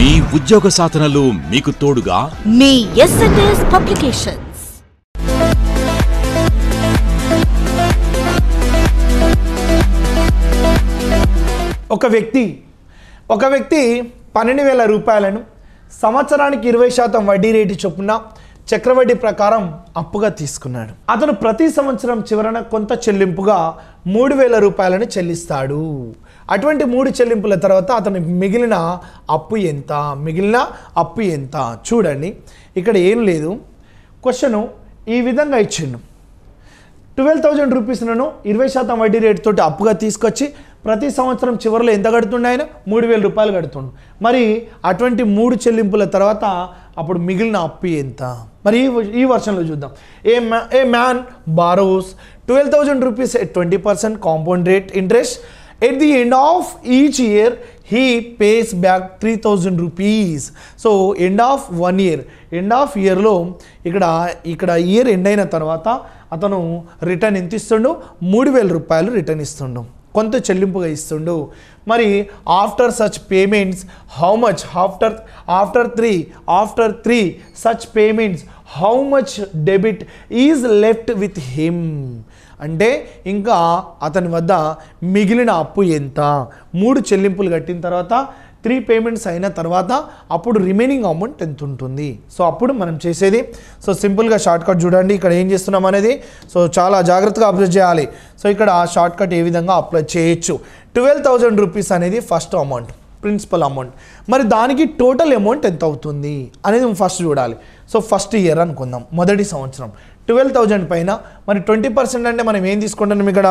మీ ఉద్యోగ సాధనలో మీకు తోడుగా మీ ఎస్ఎన్ఎస్ పబ్లికేషన్ ఒక వ్యక్తి ఒక వ్యక్తి పన్నెండు వేల రూపాయలను సంవత్సరానికి ఇరవై శాతం వడ్డీ రేటు చొప్పున చక్రవడ్డీ ప్రకారం అప్పుగా తీసుకున్నాడు అతను ప్రతి సంవత్సరం చివరన కొంత చెల్లింపుగా మూడు వేల రూపాయలను చెల్లిస్తాడు అటువంటి మూడు చెల్లింపుల తర్వాత అతను మిగిలిన అప్పు ఎంత మిగిలిన అప్పు ఎంత చూడండి ఇక్కడ ఏం లేదు క్వశ్చను ఈ విధంగా ఇచ్చిండు ట్వెల్వ్ థౌజండ్ రూపీస్ నన్ను ఇరవై శాతం వడ్డీ రేటుతో అప్పుగా తీసుకొచ్చి ప్రతి సంవత్సరం చివరిలో ఎంత కడుతుండే ఆయన మూడు వేల రూపాయలు కడుతుండు మరి అటువంటి మూడు చెల్లింపుల తర్వాత అప్పుడు మిగిలిన అప్పు ఎంత మరి ఈ వర్షంలో చూద్దాం ఏ మ్యా a man borrows twelve thousand rupees twenty percent compound rate interest at the end of each year he pays back three thousand rupees so end of one year end of ఇయర్లో ఇక్కడ ఇక్కడ year end అయిన తర్వాత అతను return ఎంత ఇస్తుండు మూడు వేల రూపాయలు రిటర్న్ ఇస్తుండు కొంత చెల్లింపుగా ఇస్తుండు మరి after such payments how much after after three after three such payments how much debit is left with him అంటే ఇంకా అతని వద్ద మిగిలిన అప్పు ఎంత మూడు చెల్లింపులు కట్టిన తర్వాత త్రీ పేమెంట్స్ అయిన తర్వాత అప్పుడు రిమైనింగ్ అమౌంట్ ఎంత ఉంటుంది సో అప్పుడు మనం చేసేది సో సింపుల్గా షార్ట్కట్ చూడండి ఇక్కడ ఏం చేస్తున్నాం అనేది సో చాలా జాగ్రత్తగా అప్లై చేయాలి సో ఇక్కడ షార్ట్కట్ ఏ విధంగా అప్లై చేయొచ్చు ట్వెల్వ్ థౌజండ్ రూపీస్ అనేది ఫస్ట్ అమౌంట్ ప్రిన్సిపల్ అమౌంట్ మరి దానికి టోటల్ అమౌంట్ ఎంత అవుతుంది అనేది ఫస్ట్ చూడాలి సో ఫస్ట్ ఇయర్ అనుకుందాం మొదటి సంవత్సరం ట్వెల్వ్ థౌజండ్ పైన మరి ట్వంటీ పర్సెంట్ అంటే మనం ఏం తీసుకుంటున్నాం ఇక్కడ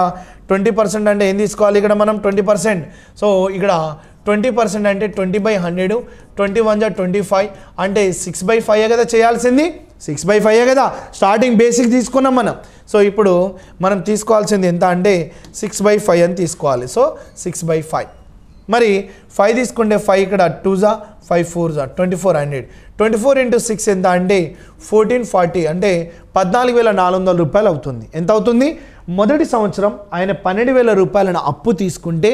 ట్వంటీ పర్సెంట్ అంటే ఏం తీసుకోవాలి ఇక్కడ మనం ట్వంటీ పర్సెంట్ సో ఇక్కడ ట్వంటీ పర్సెంట్ అంటే twenty by hundred twenty one జా ట్వంటీ ఫైవ్ అంటే సిక్స్ బై ఫైవ్ కదా చేయాల్సింది సిక్స్ బై ఫైవ్ కదా స్టార్టింగ్ బేసిక్ తీసుకున్నాం మనం సో ఇప్పుడు మనం తీసుకోవాల్సింది ఎంత అంటే సిక్స్ బై ఫైవ్ అని తీసుకోవాలి సో సిక్స్ బై ఫైవ్ మరి ఫైవ్ తీసుకుంటే ఫైవ్ ఇక్కడ టూజా ఫైవ్ ఫోర్జా twenty four hundred twenty four into six ఎంత అంటే ఫోర్టీన్ ఫార్టీ అంటే పద్నాలుగు వేల నాలుగు వందల రూపాయలు అవుతుంది ఎంత అవుతుంది మొదటి సంవత్సరం ఆయన పన్నెండు వేల రూపాయలను అప్పు తీసుకుంటే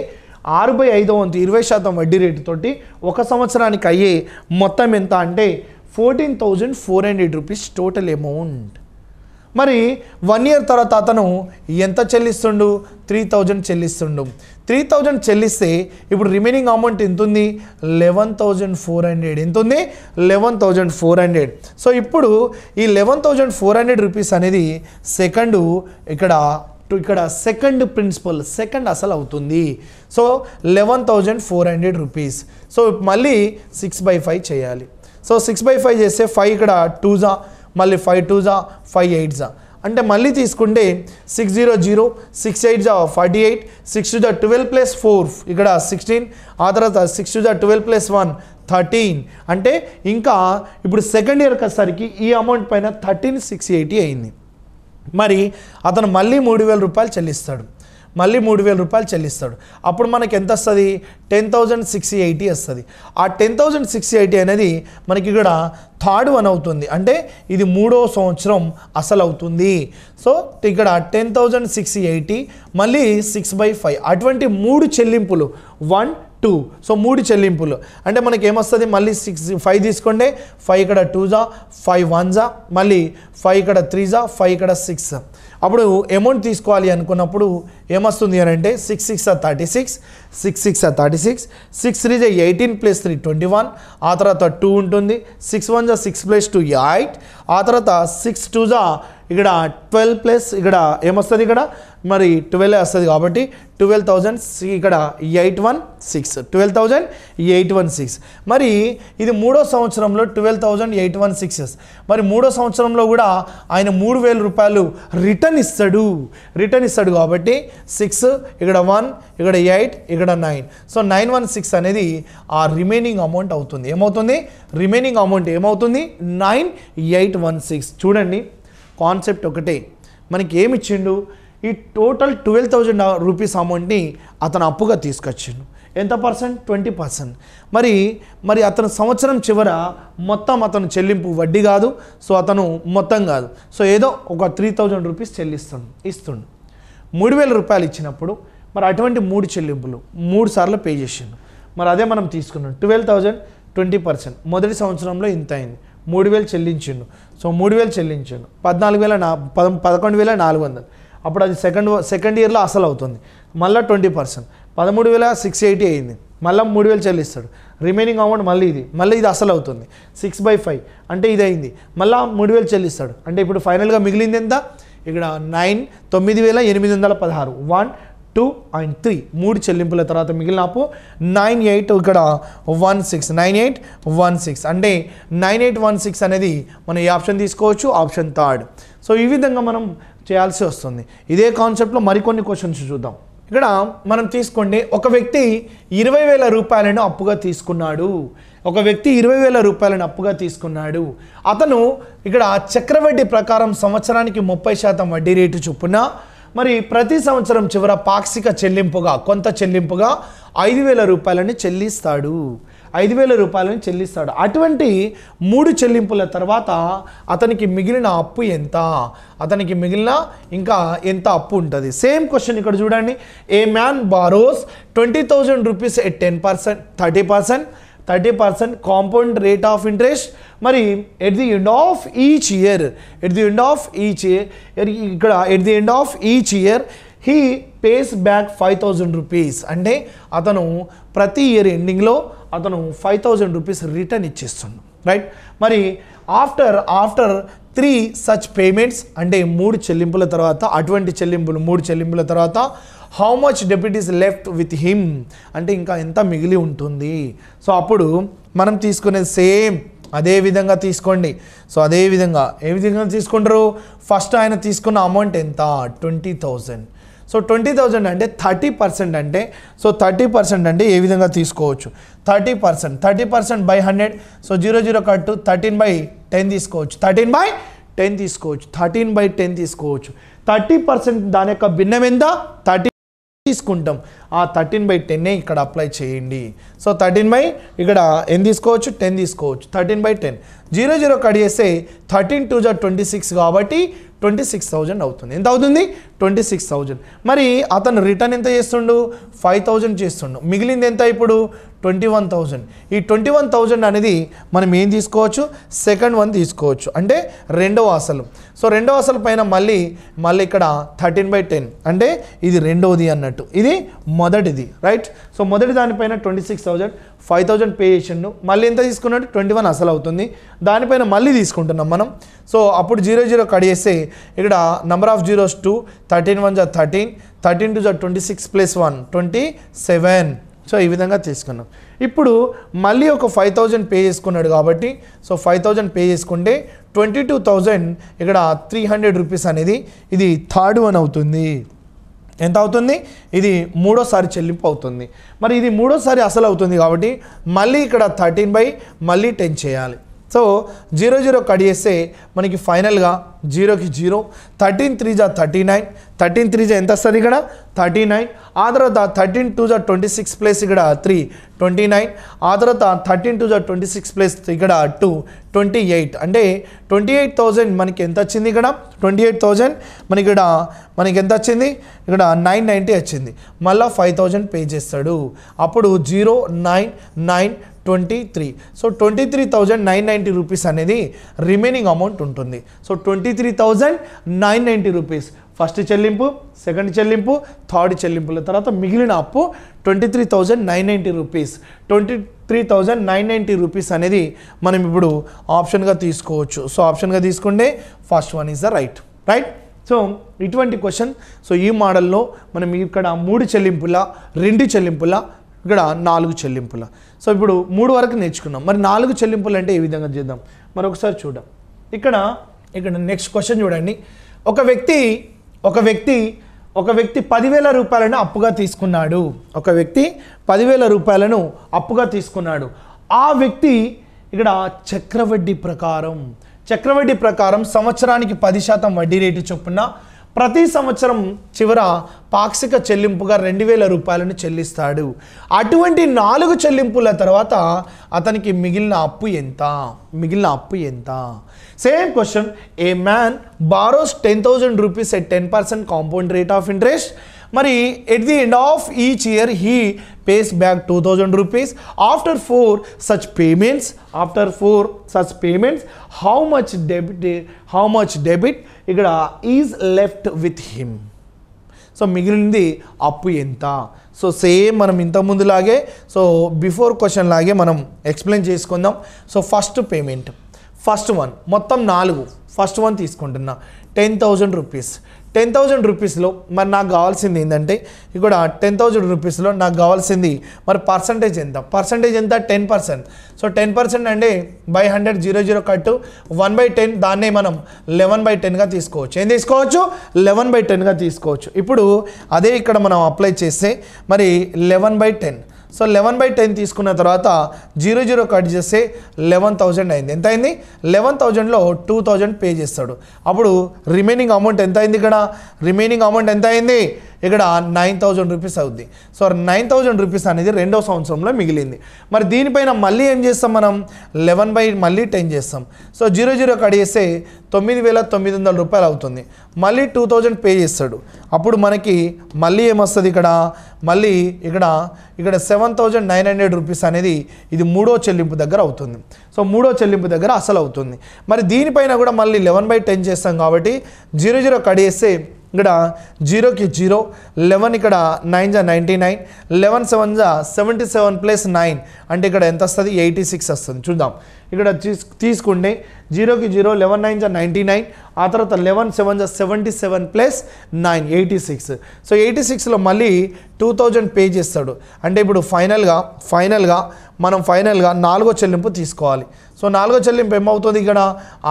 ఆరు బై ఐదో వంతు ఇరవై శాతం వడ్డీ రేటుతోటి ఒక సంవత్సరానికి అయ్యే మొత్తం ఎంత అంటే fourteen thousand four hundred rupees total amount మరి వన్ ఇయర్ తర్వాత అతను ఎంత చెల్లిస్తుండు త్రీ థౌజండ్ చెల్లిస్తుండు త్రీ థౌజండ్ చెల్లిస్తే ఇప్పుడు రిమైనింగ్ అమౌంట్ ఎంత ఉంది లెవెన్ థౌజండ్ ఫోర్ హండ్రెడ్ ఎంత ఉంది eleven thousand four hundred so ఇప్పుడు ఈ eleven thousand four hundred rupees అనేది సెకండ్ ఇక్కడ ఇక్కడ సెకండ్ ప్రిన్సిపల్ సెకండ్ అసలు అవుతుంది so eleven thousand four hundred rupees so మళ్ళీ సిక్స్ బై ఫైవ్ చేయాలి సో సిక్స్ బై ఫైవ్ చేస్తే ఫైవ్ ఇక్కడ టూజా మళ్ళీ ఫైవ్ టూజా ఫైవ్ ఎయిట్జా అంటే మళ్ళీ తీసుకుంటే six zero zero six eight జా forty eight six two the twelve plus four ఇక్కడ సిక్స్టీన్ ఆ తర్వాత six two the twelve plus one thirteen అంటే ఇంకా ఇప్పుడు సెకండ్ ఇయర్కి వచ్చేసరికి ఈ అమౌంట్ పైన థర్టీన్ సిక్స్ ఎయిటీ అయింది మరి అతను మళ్ళీ మూడు వేల రూపాయలు చెల్లిస్తాడు మళ్ళీ మూడు వేల రూపాయలు చెల్లిస్తాడు అప్పుడు మనకి ఎంత వస్తుంది టెన్ థౌజండ్ సిక్స్ ఎయిటీ వస్తుంది ఆ టెన్ థౌజండ్ సిక్స్ ఎయిటీ అనేది మనకి ఇక్కడ థర్డ్ వన్ అవుతుంది అంటే ఇది మూడో సంవత్సరం అసలు అవుతుంది సో ఇక్కడ టెన్ థౌజండ్ సిక్స్ ఎయిటీ మళ్ళీ సిక్స్ బై ఫైవ్ అటువంటి మూడు చెల్లింపులు వన్ టూ సో మూడు చెల్లింపులు అంటే మనకి ఏమొస్తుంది మళ్ళీ సిక్స్ ఫైవ్ తీసుకోండి ఫైవ్ ఇక్కడ టూజా ఫైవ్ వన్జా మళ్ళీ ఫైవ్ ఇక్కడ త్రీజా ఫైవ్ ఇక్కడ సిక్స్ అప్పుడు అమౌంట్ తీసుకోవాలి అనుకున్నప్పుడు ఏమొస్తుంది అని అంటే సిక్స్ సిక్స్ ఆ థర్టీ సిక్స్ సిక్స్ సిక్స్ ఆ థర్టీ సిక్స్ సిక్స్ త్రీ జా eighteen plus three twenty one ఆ తర్వాత టూ ఉంటుంది సిక్స్ వన్ జా సిక్స్ ప్లస్ టూ ఎయిట్ ఆ తర్వాత సిక్స్ టూ జా ఇక్కడ ట్వెల్వ్ ప్లస్ ఇక్కడ ఏమొస్తుంది ఇక్కడ మరి ట్వెల్వ్ వస్తుంది కాబట్టి ట్వెల్వ్ థౌజండ్ ఇక్కడ eight one six twelve thousand eight one six మరి ఇది మూడో సంవత్సరంలో twelve thousand eight one six మరి మూడో సంవత్సరంలో కూడా ఆయన మూడు వేల రూపాయలు రిటర్న్ ఇస్తాడు రిటర్న్ ఇస్తాడు కాబట్టి సిక్స్ ఇక్కడ వన్ ఇక్కడ ఎయిట్ ఇక్కడ nine so nine one six అనేది ఆ రిమైనింగ్ అమౌంట్ అవుతుంది ఏమవుతుంది రిమైనింగ్ అమౌంట్ ఏమవుతుంది నైన్ ఎయిట్ వన్ సిక్స్ చూడండి కాన్సెప్ట్ ఒకటే మనకి ఏమి ఇచ్చిండు ఈ టోటల్ ట్వెల్వ్ థౌజండ్ రూపీస్ అమౌంట్ని అతను అప్పుగా తీసుకొచ్చాను ఎంత పర్సెంట్ ట్వంటీ పర్సెంట్ మరి మరి అతను సంవత్సరం చివర మొత్తం అతను చెల్లింపు వడ్డీ కాదు సో అతను మొత్తం కాదు సో ఏదో ఒక త్రీ థౌజండ్ రూపీస్ చెల్లిస్తుంది ఇస్తుండు మూడు వేల రూపాయలు ఇచ్చినప్పుడు మరి అటువంటి మూడు చెల్లింపులు మూడు సార్లు పే చేసిండు మరి అదే మనం తీసుకున్నాం ట్వెల్వ్ థౌజండ్ ట్వంటీ పర్సెంట్ మొదటి సంవత్సరంలో ఇంత అయింది మూడు వేలు చెల్లించిండు సో మూడు వేలు చెల్లించిండు పద్నాలుగు వేల నా పదకొండు వేల నాలుగు వందలు అప్పుడు అది సెకండ్ సెకండ్ ఇయర్లో అసలు అవుతుంది మళ్ళీ ట్వంటీ పర్సెంట్ పదమూడు వేల సిక్స్ ఎయిటీ అయింది మళ్ళీ మూడు వేలు చెల్లిస్తాడు రిమైనింగ్ అమౌంట్ మళ్ళీ ఇది మళ్ళీ ఇది అసలు అవుతుంది సిక్స్ బై ఫైవ్ అంటే ఇది అయింది మళ్ళీ మూడు వేలు చెల్లిస్తాడు అంటే ఇప్పుడు ఫైనల్గా మిగిలింది ఎంత ఇక్కడ నైన్ తొమ్మిది వేల ఎనిమిది వందల పదహారు వన్ టూ అండ్ త్రీ మూడు చెల్లింపుల తర్వాత మిగిలిన అప్పు నైన్ ఎయిట్ ఇక్కడ one six nine eight one six అంటే నైన్ ఎయిట్ వన్ సిక్స్ అనేది మనం ఈ ఆప్షన్ తీసుకోవచ్చు ఆప్షన్ థర్డ్ సో ఈ విధంగా మనం చేయాల్సి వస్తుంది ఇదే కాన్సెప్ట్లో మరికొన్ని క్వశ్చన్స్ చూద్దాం ఇక్కడ మనం తీసుకోండి ఒక వ్యక్తి ఇరవై వేల రూపాయలను అప్పుగా తీసుకున్నాడు ఒక వ్యక్తి ఇరవై వేల రూపాయలను అప్పుగా తీసుకున్నాడు అతను ఇక్కడ చక్రవడ్డీ ప్రకారం సంవత్సరానికి ముప్పై శాతం వడ్డీ రేటు చొప్పున మరి ప్రతి సంవత్సరం చివర పాక్షిక చెల్లింపుగా కొంత చెల్లింపుగా ఐదు వేల రూపాయలని చెల్లిస్తాడు ఐదు వేల రూపాయలను చెల్లిస్తాడు అటువంటి మూడు చెల్లింపుల తర్వాత అతనికి మిగిలిన అప్పు ఎంత అతనికి మిగిలిన ఇంకా ఎంత అప్పు ఉంటుంది సేమ్ క్వశ్చన్ ఇక్కడ చూడండి a man borrows twenty thousand rupees at ten percent thirty percent thirty percent compound rate of interest మరి at the end of each year at the end of each year ఇక్కడ at the end of each year he pays back five thousand rupees అంటే అతను ప్రతి year ఎండింగ్లో అతను five thousand rupees return ఇచ్చేస్తుండు right మరి after after three such payments అంటే మూడు చెల్లింపుల తర్వాత అటువంటి చెల్లింపులు మూడు చెల్లింపుల తర్వాత how much debt is left with him అంటే ఇంకా ఎంత మిగిలి ఉంటుంది సో అప్పుడు మనం తీసుకునే సేమ్ అదే విధంగా తీసుకోండి సో అదే విధంగా ఏ విధంగా తీసుకుంటారు ఫస్ట్ ఆయన తీసుకున్న అమౌంట్ ఎంత twenty thousand so twenty thousand అంటే థర్టీ పర్సెంట్ అంటే సో థర్టీ పర్సెంట్ అంటే ఏ విధంగా తీసుకోవచ్చు thirty percent thirty percent by hundred so zero zero cut thirteen by ten తీసుకోవచ్చు థర్టీన్ బై టెన్ తీసుకోవచ్చు థర్టీన్ బై టెన్ తీసుకోవచ్చు థర్టీ పర్సెంట్ దాని యొక్క భిన్నం ఎంత థర్టీ తీసుకుంటాం ఆ థర్టీన్ బై టెన్నే ఇక్కడ అప్లై చేయండి సో థర్టీన్ బై ఇక్కడ ఎన్ని తీసుకోవచ్చు టెన్ తీసుకోవచ్చు thirteen by ten zero zero cut చేస్తే థర్టీన్ టూ జా ట్వంటీ సిక్స్ కాబట్టి ట్వంటీ సిక్స్ థౌజండ్ అవుతుంది ఎంత అవుతుంది ట్వంటీ సిక్స్ థౌజండ్ మరి అతను రిటర్న్ ఎంత చేస్తుండు ఫైవ్ థౌజండ్ చేస్తుండు మిగిలింది ఎంత ఇప్పుడు ట్వంటీ వన్ థౌజండ్ ఈ ట్వంటీ వన్ థౌజండ్ అనేది మనం ఏం తీసుకోవచ్చు సెకండ్ వన్ తీసుకోవచ్చు అంటే రెండవ అసలు సో రెండవ అసలు పైన మళ్ళీ మళ్ళీ ఇక్కడ థర్టీన్ బై టెన్ అంటే ఇది రెండవది అన్నట్టు ఇది మొదటిది రైట్ సో మొదటి దానిపైన twenty six thousand five thousand pay చేసిండు మళ్ళీ ఎంత తీసుకున్నాడు ట్వంటీ వన్ అసలు అవుతుంది దానిపైన మళ్ళీ తీసుకుంటున్నాం మనం సో అప్పుడు జీరో జీరో కట్ చేస్తే ఇక్కడ number of zeros two thirteen one జా థర్టీన్ థర్టీన్ టూ జా twenty six plus one twenty seven so ఈ విధంగా తీసుకున్నాం ఇప్పుడు మళ్ళీ ఒక ఫైవ్ థౌజండ్ పే చేసుకున్నాడు కాబట్టి సో ఫైవ్ థౌజండ్ పే చేసుకుంటే ట్వంటీ టూ థౌజండ్ ఇక్కడ త్రీ హండ్రెడ్ రూపీస్ అనేది ఇది థర్డ్ వన్ అవుతుంది ఎంత అవుతుంది ఇది మూడోసారి చెల్లింపు అవుతుంది మరి ఇది మూడోసారి అసలు అవుతుంది కాబట్టి మళ్ళీ ఇక్కడ థర్టీన్ బై మళ్ళీ టెన్ చేయాలి सो जीरो जीरो कड़े मन की फल जीरो की जीरो थर्टीन थ्री जा थर्टी नईन థర్టీన్ త్రీ జా ఎంత వస్తుంది ఇక్కడ థర్టీ నైన్ ఆ తర్వాత థర్టీన్ టూ జా ట్వంటీ సిక్స్ ప్లేస్ ఇక్కడ త్రీ ట్వంటీ నైన్ ఆ తర్వాత థర్టీన్ టూ జా ట్వంటీ సిక్స్ ప్లేస్ ఇక్కడ టూ ట్వంటీ ఎయిట్ అంటే ట్వంటీ ఎయిట్ థౌజండ్ మనకి ఎంత వచ్చింది ఇక్కడ ట్వంటీ ఎయిట్ థౌజండ్ మనకి ఇక్కడ మనకి ఎంత వచ్చింది ఇక్కడ నైన్ నైంటీ వచ్చింది మళ్ళీ ఫైవ్ థౌజండ్ పే చేస్తాడు అప్పుడు zero nine nine twenty three so twenty three thousand nine ninety rupees అనేది రిమైనింగ్ అమౌంట్ ఉంటుంది so twenty three thousand nine ninety rupees first చెల్లింపు సెకండ్ చెల్లింపు థర్డ్ చెల్లింపుల తర్వాత మిగిలిన అప్పు twenty three thousand nine ninety rupees twenty three thousand nine ninety rupees అనేది మనం ఇప్పుడు ఆప్షన్గా తీసుకోవచ్చు సో ఆప్షన్గా తీసుకుంటే first one is the right right so ఇటువంటి క్వశ్చన్ సో ఈ మోడల్లో మనం ఇక్కడ మూడు చెల్లింపుల రెండు చెల్లింపుల ఇక్కడ నాలుగు చెల్లింపుల సో ఇప్పుడు మూడు వరకు నేర్చుకున్నాం మరి నాలుగు చెల్లింపులు అంటే ఏ విధంగా చేద్దాం మరొకసారి చూద్దాం ఇక్కడ ఇక్కడ నెక్స్ట్ క్వశ్చన్ చూడండి ఒక వ్యక్తి ఒక వ్యక్తి ఒక వ్యక్తి పదివేల రూపాయలను అప్పుగా తీసుకున్నాడు ఒక వ్యక్తి పదివేల రూపాయలను అప్పుగా తీసుకున్నాడు ఆ వ్యక్తి ఇక్కడ చక్రవడ్డీ ప్రకారం చక్రవడ్డీ ప్రకారం సంవత్సరానికి పది శాతం వడ్డీ రేటు చొప్పున ప్రతి సంవత్సరం చివర పాక్షిక చెల్లింపుగా రెండు వేల రూపాయలను చెల్లిస్తాడు అటువంటి నాలుగు చెల్లింపుల తర్వాత అతనికి మిగిలిన అప్పు ఎంత మిగిలిన అప్పు ఎంత same question a man borrows ten thousand rupees at ten percent compound rate of interest మరి at the end of each year he pays back two thousand rupees after four such payments after four such payments how much debit how much debit ఇక్కడ is left with him so మిగిలింది అప్పు ఎంత so same మనం ఇంతకుముందులాగే so before question లాగే మనం explain చేసుకుందాం so first payment first one మొత్తం నాలుగు ఫస్ట్ వన్ తీసుకుంటున్నా ten thousand rupees ten thousand rupees మరి నాకు కావాల్సింది ఏంటంటే ఇక్కడ టెన్ థౌజండ్ రూపీస్లో నాకు కావాల్సింది మరి పర్సంటేజ్ ఎంత పర్సంటేజ్ ఎంత ten percent so ten percent అంటే by hundred zero zero cut one by ten దాన్నే మనం లెవెన్ బై టెన్గా తీసుకోవచ్చు ఏం తీసుకోవచ్చు లెవెన్ బై టెన్గా తీసుకోవచ్చు ఇప్పుడు అదే ఇక్కడ మనం అప్లై చేస్తే మరి eleven by ten so eleven by ten తీసుకున్న తర్వాత జీరో జీరో కట్ చేస్తే లెవెన్ థౌజండ్ అయింది ఎంత అయింది లెవెన్ థౌజండ్లో టూ థౌజండ్ పే చేస్తాడు అప్పుడు రిమైనింగ్ అమౌంట్ ఎంత అయింది ఇక్కడ రిమైనింగ్ అమౌంట్ ఎంత అయింది ఇక్కడ నైన్ థౌజండ్ రూపీస్ అవుద్ది సో నైన్ థౌజండ్ రూపీస్ అనేది రెండో సంవత్సరంలో మిగిలింది మరి దీనిపైన మళ్ళీ ఏం చేస్తాం మనం లెవెన్ బై మళ్ళీ టెన్ చేస్తాం సో జీరో జీరో కడిగేస్తే తొమ్మిది వేల తొమ్మిది వందల రూపాయలు అవుతుంది మళ్ళీ టూ థౌజండ్ పే చేస్తాడు అప్పుడు మనకి మళ్ళీ ఏమొస్తుంది ఇక్కడ మళ్ళీ ఇక్కడ ఇక్కడ seven thousand nine hundred rupees అనేది ఇది మూడో చెల్లింపు దగ్గర అవుతుంది సో మూడో చెల్లింపు దగ్గర అసలు అవుతుంది మరి దీనిపైన కూడా మళ్ళీ లెవెన్ బై టెన్ చేస్తాం కాబట్టి జీరో జీరో కడిగేస్తే ఇక్కడ జీరోకి జీరో లెవెన్ ఇక్కడ నైన్ జా నైంటీ నైన్ లెవెన్ సెవెన్ జా సెవెంటీ సెవెన్ ప్లస్ నైన్ అంటే ఇక్కడ ఎంత వస్తుంది ఎయిటీ సిక్స్ వస్తుంది చూద్దాం ఇక్కడ తీసుకుంటే జీరోకి జీరో లెవెన్ నైన్ జా నైంటీ నైన్ ఆ తర్వాత లెవెన్ సెవెన్ జా seventy seven plus nine eighty six so eighty six మళ్ళీ టూ థౌజండ్ పే చేస్తాడు అంటే ఇప్పుడు ఫైనల్గా ఫైనల్గా మనం ఫైనల్గా నాలుగో చెల్లింపు తీసుకోవాలి సో నాలుగో చెల్లింపు ఏమవుతుంది ఇక్కడ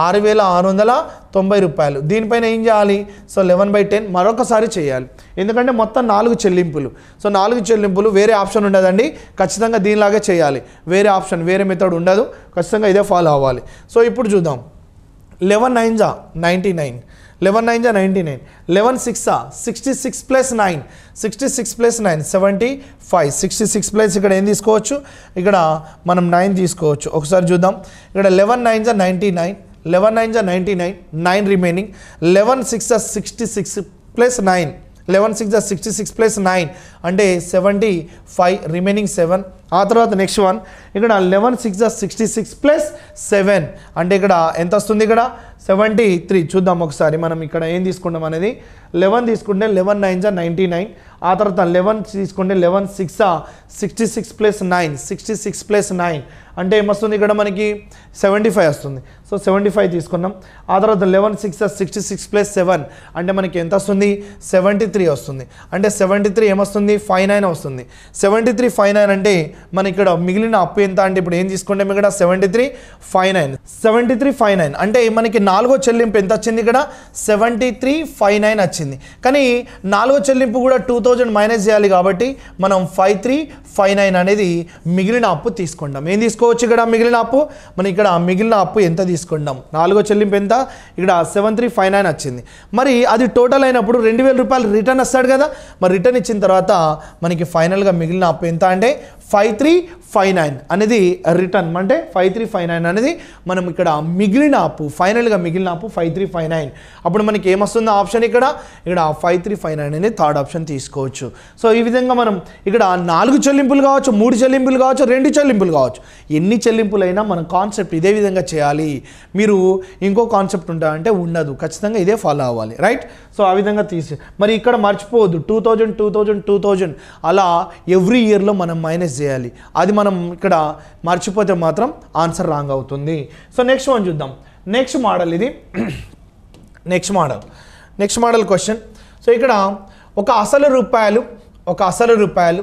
ఆరు వేల ఆరు వందల తొంభై రూపాయలు దీనిపైన ఏం చేయాలి సో లెవెన్ బై టెన్ మరొకసారి చేయాలి ఎందుకంటే మొత్తం నాలుగు చెల్లింపులు సో నాలుగు చెల్లింపులు వేరే ఆప్షన్ ఉండదండి ఖచ్చితంగా దీనిలాగే చేయాలి వేరే ఆప్షన్ వేరే మెథడ్ ఉండదు ఖచ్చితంగా ఇదే ఫాలో అవ్వాలి సో ఇప్పుడు చూద్దాం లెవెన్ నైన్ జా నైంటీ నైన్ లెవెన్ నైన్ జా నైంటీ నైన్ లెవెన్ సిక్సా sixty six plus nine sixty six plus nine seventy five sixty six plus ఇక్కడ ఏం తీసుకోవచ్చు ఇక్కడ మనం నైన్ తీసుకోవచ్చు ఒకసారి చూద్దాం ఇక్కడ లెవెన్ నైన్ జా నైంటీ నైన్ లెవెన్ నైన్ జా ninety nine nine remaining eleven six జా sixty six plus nine eleven six జా సిక్స్టీ సిక్స్ ప్లస్ నైన్ అంటే సెవెంటీ ఫైవ్ రిమైనింగ్ సెవెన్ ఆ తర్వాత నెక్స్ట్ వన్ ఇక్కడ లెవెన్ సిక్స్ జా సిక్స్టీ సిక్స్ ప్లస్ సెవెన్ అంటే ఇక్కడ ఎంత వస్తుంది ఇక్కడ సెవెంటీ త్రీ చూద్దాం ఒకసారి మనం ఇక్కడ ఏం తీసుకుంటాం అనేది లెవెన్ తీసుకుంటే లెవెన్ నైన్స్ నైంటీ నైన్ ఆ తర్వాత లెవెన్ తీసుకుంటే eleven six sixty six plus nine sixty six plus nine అంటే ఏమొస్తుంది ఇక్కడ మనకి సెవెంటీ ఫైవ్ వస్తుంది సో సెవెంటీ ఫైవ్ తీసుకున్నాం ఆ తర్వాత eleven six sixty six plus seven అంటే మనకి ఎంత వస్తుంది సెవెంటీ త్రీ వస్తుంది అంటే సెవెంటీ త్రీ ఏమొస్తుంది ఫైవ్ నైన్ వస్తుంది సెవెంటీ త్రీ ఫైవ్ నైన్ అంటే మన ఇక్కడ మిగిలిన అప్పు ఎంత అంటే ఇప్పుడు ఏం తీసుకుంటాం ఇక్కడ seventy three five nine seventy three five nine అంటే మనకి నాలుగో చెల్లింపు ఎంత వచ్చింది ఇక్కడ సెవెంటీ త్రీ ఫైవ్ నైన్ వచ్చింది కానీ నాలుగో చెల్లింపు కూడా టూ థౌజండ్ మైనస్ చేయాలి కాబట్టి మనం ఫైవ్ త్రీ ఫైవ్ నైన్ అనేది మిగిలిన అప్పు తీసుకుంటాం ఏం తీసుకోవచ్చు ఇక్కడ మిగిలిన అప్పు మనం ఇక్కడ మిగిలిన అప్పు ఎంత తీసుకుంటాం నాలుగో చెల్లింపు ఎంత ఇక్కడ సెవెన్ త్రీ ఫైవ్ నైన్ వచ్చింది మరి అది టోటల్ అయినప్పుడు రెండు వేల రూపాయలు రిటర్న్ వస్తాడు కదా మరి రిటర్న్ ఇచ్చిన తర్వాత మనకి ఫైనల్గా మిగిలిన అప్పు ఎంత అంటే ఫైవ్ త్రీ ఫైవ్ నైన్ అనేది రిటర్న్ అంటే ఫైవ్ త్రీ ఫైవ్ నైన్ అనేది మనం ఇక్కడ మిగిలిన అప్పు ఫైనల్గా మిగిలిన అప్పు ఫైవ్ త్రీ ఫైవ్ నైన్ అప్పుడు మనకి ఏమొస్తుంది ఆప్షన్ ఇక్కడ ఇక్కడ ఫైవ్ త్రీ ఫైవ్ నైన్ అనేది థర్డ్ ఆప్షన్ తీసుకోవచ్చు సో ఈ విధంగా మనం ఇక్కడ నాలుగు చెల్లింపులు కావచ్చు మూడు చెల్లింపులు కావచ్చు రెండు చెల్లింపులు కావచ్చు ఎన్ని చెల్లింపులైనా మనం కాన్సెప్ట్ ఇదే విధంగా చేయాలి మీరు ఇంకో కాన్సెప్ట్ ఉంటారంటే ఉండదు ఖచ్చితంగా ఇదే ఫాలో అవ్వాలి రైట్ సో ఆ విధంగా తీసి మరి ఇక్కడ మర్చిపోవద్దు two thousand two thousand two thousand అలా ఎవ్రీ ఇయర్లో మనం మైనస్ రీప్లేస్ చేయాలి అది మనం ఇక్కడ మర్చిపోతే మాత్రం ఆన్సర్ రాంగ్ అవుతుంది సో నెక్స్ట్ వన్ చూద్దాం నెక్స్ట్ మోడల్ ఇది next model next model question so ఇక్కడ ఒక అసలు రూపాయలు ఒక అసలు రూపాయలు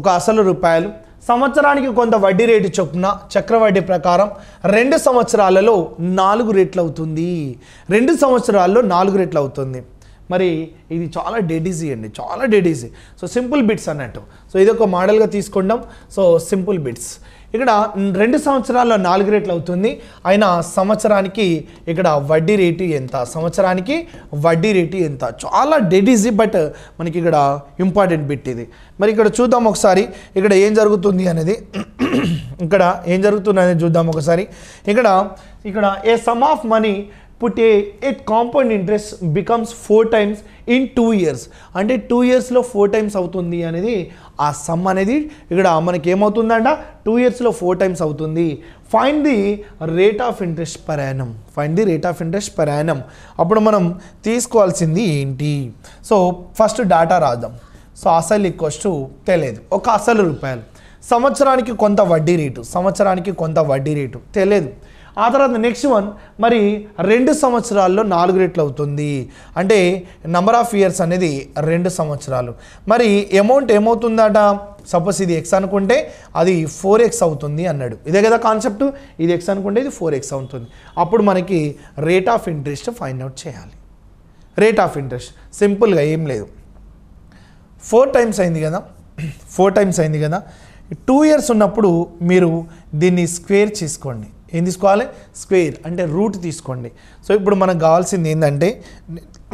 ఒక అసలు రూపాయలు సంవత్సరానికి కొంత వడ్డీ రేటు చొప్పున చక్రవడ్డీ ప్రకారం రెండు సంవత్సరాలలో నాలుగు రేట్లు అవుతుంది రెండు సంవత్సరాల్లో నాలుగు రేట్లు అవుతుంది మరి ఇది చాలా డెడ్ ఈజీ అండి చాలా dead easy so simple bits అన్నట్టు సో ఇది ఒక మోడల్గా తీసుకుంటాం సో సింపుల్ బిట్స్ ఇక్కడ రెండు సంవత్సరాల్లో నాలుగు రేట్లు అవుతుంది అయినా సంవత్సరానికి ఇక్కడ వడ్డీ రేటు ఎంత సంవత్సరానికి వడ్డీ రేటు ఎంత చాలా డెడ్ ఈజీ బట్ మనకి ఇక్కడ ఇంపార్టెంట్ బిట్ ఇది మరి ఇక్కడ చూద్దాం ఒకసారి ఇక్కడ ఏం జరుగుతుంది అనేది ఇక్కడ ఏం జరుగుతుంది అనేది చూద్దాం ఒకసారి ఇక్కడ ఇక్కడ a sum of money put A, a compound interest becomes four times in two years అంటే టూ ఇయర్స్లో ఫోర్ టైమ్స్ అవుతుంది అనేది ఆ సమ్ అనేది ఇక్కడ మనకి ఏమవుతుందంట టూ ఇయర్స్లో ఫోర్ టైమ్స్ అవుతుంది find the rate of interest per annum find the rate of interest per annum అప్పుడు మనం తీసుకోవాల్సింది ఏంటి సో ఫస్ట్ డాటా రాద్దాం సో అసలు ఈక్వస్ట్ తెలియదు ఒక అసలు రూపాయలు సంవత్సరానికి కొంత వడ్డీ రేటు సంవత్సరానికి కొంత వడ్డీ రేటు తెలియదు ఆ తర్వాత నెక్స్ట్ వన్ మరి రెండు సంవత్సరాల్లో నాలుగు రెట్లు అవుతుంది అంటే నంబర్ ఆఫ్ ఇయర్స్ అనేది రెండు సంవత్సరాలు మరి అమౌంట్ ఏమవుతుందట సపోజ్ ఇది ఎక్స్ అనుకుంటే అది ఫోర్ ఎక్స్ అవుతుంది అన్నాడు ఇదే కదా కాన్సెప్ట్ ఇది ఎక్స్ అనుకుంటే ఇది ఫోర్ ఎక్స్ అవుతుంది అప్పుడు మనకి rate of interest find out చేయాలి రేట్ ఆఫ్ ఇంట్రెస్ట్ సింపుల్గా ఏం లేదు ఫోర్ టైమ్స్ అయింది కదా ఫోర్ టైమ్స్ అయింది కదా టూ ఇయర్స్ ఉన్నప్పుడు మీరు దీన్ని స్క్వేర్ చేసుకోండి ఏం తీసుకోవాలి స్క్వేర్ అంటే రూట్ తీసుకోండి సో ఇప్పుడు మనకు కావాల్సింది ఏంటంటే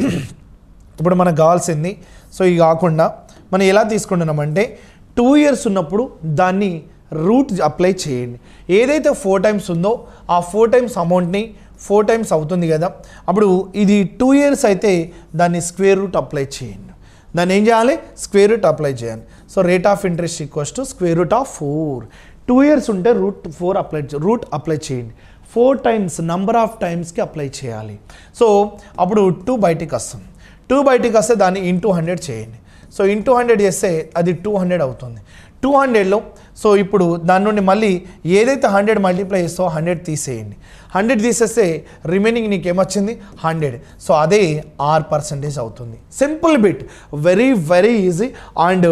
ఇప్పుడు మనకు కావాల్సింది సో ఇవి కాకుండా మనం ఎలా తీసుకుంటున్నామంటే టూ ఇయర్స్ ఉన్నప్పుడు దాన్ని రూట్ అప్లై చేయండి ఏదైతే ఫోర్ టైమ్స్ ఉందో ఆ ఫోర్ టైమ్స్ అమౌంట్ని ఫోర్ టైమ్స్ అవుతుంది కదా అప్పుడు ఇది టూ ఇయర్స్ అయితే దాన్ని స్క్వేర్ రూట్ అప్లై చేయండి దాన్ని ఏం చేయాలి స్క్వేర్ రూట్ అప్లై చేయాలి so rate of interest equals to square root of four two years ఉంటే root four apply root apply చేయండి ఫోర్ టైమ్స్ నంబర్ ఆఫ్ టైమ్స్కి అప్లై చేయాలి సో అప్పుడు టూ బయటికి వస్తుంది టూ బయటికి వస్తే దాన్ని ఇంటూ హండ్రెడ్ చేయండి సో ఇంటూ హండ్రెడ్ చేస్తే అది టూ హండ్రెడ్ అవుతుంది టూ హండ్రెడ్లో సో ఇప్పుడు దాని నుండి మళ్ళీ ఏదైతే హండ్రెడ్ మల్టిప్లై చేస్తో హండ్రెడ్ తీసేయండి హండ్రెడ్ తీసేస్తే రిమైనింగ్ నీకు ఏమొచ్చింది హండ్రెడ్ సో అదే ఆర్ పర్సంటేజ్ అవుతుంది simple bit very very easy and